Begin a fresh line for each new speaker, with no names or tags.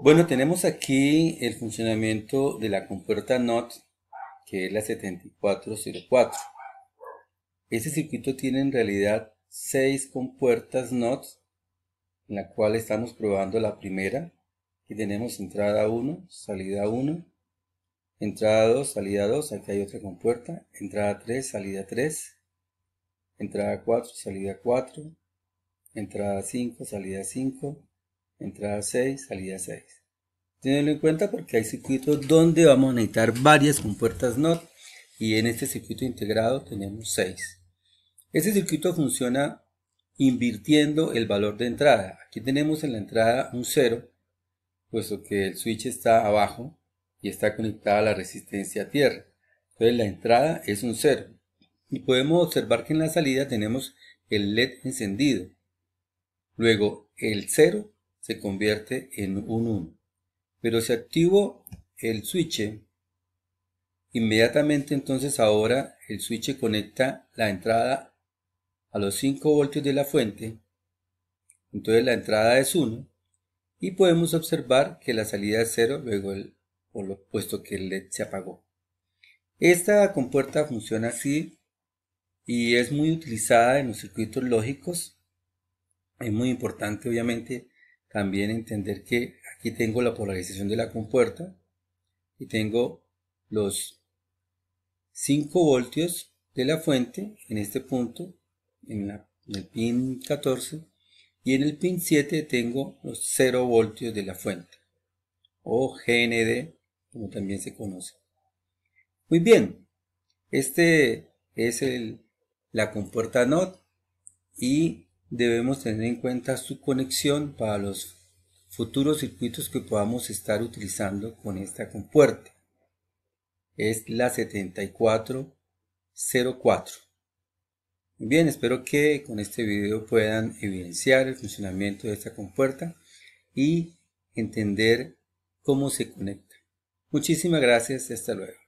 Bueno, tenemos aquí el funcionamiento de la compuerta NOT, que es la 7404. Este circuito tiene en realidad seis compuertas NOT, en la cual estamos probando la primera. Aquí tenemos entrada 1, salida 1, entrada 2, salida 2, aquí hay otra compuerta, entrada 3, salida 3, entrada 4, salida 4, entrada 5, salida 5, entrada 6, salida 6. tenedlo en cuenta porque hay circuitos donde vamos a necesitar varias compuertas NOT y en este circuito integrado tenemos 6. Este circuito funciona invirtiendo el valor de entrada. Aquí tenemos en la entrada un 0, puesto que el switch está abajo y está conectada a la resistencia a tierra. Entonces la entrada es un 0. Y podemos observar que en la salida tenemos el LED encendido. Luego el 0 se convierte en un 1. Pero si activo el switch, inmediatamente entonces ahora el switch conecta la entrada a los 5 voltios de la fuente. Entonces la entrada es 1 y podemos observar que la salida es 0 luego el, puesto que el LED se apagó. Esta compuerta funciona así y es muy utilizada en los circuitos lógicos. Es muy importante obviamente también entender que aquí tengo la polarización de la compuerta y tengo los 5 voltios de la fuente en este punto, en, el pin 14, y en el pin 7 tengo los 0 voltios de la fuente, o GND, como también se conoce. Muy bien, este es el, la compuerta NOT y debemos tener en cuenta su conexión para los futuros circuitos que podamos estar utilizando con esta compuerta. Es la 7404. bien, espero que con este video puedan evidenciar el funcionamiento de esta compuerta y entender cómo se conecta. Muchísimas gracias, hasta luego.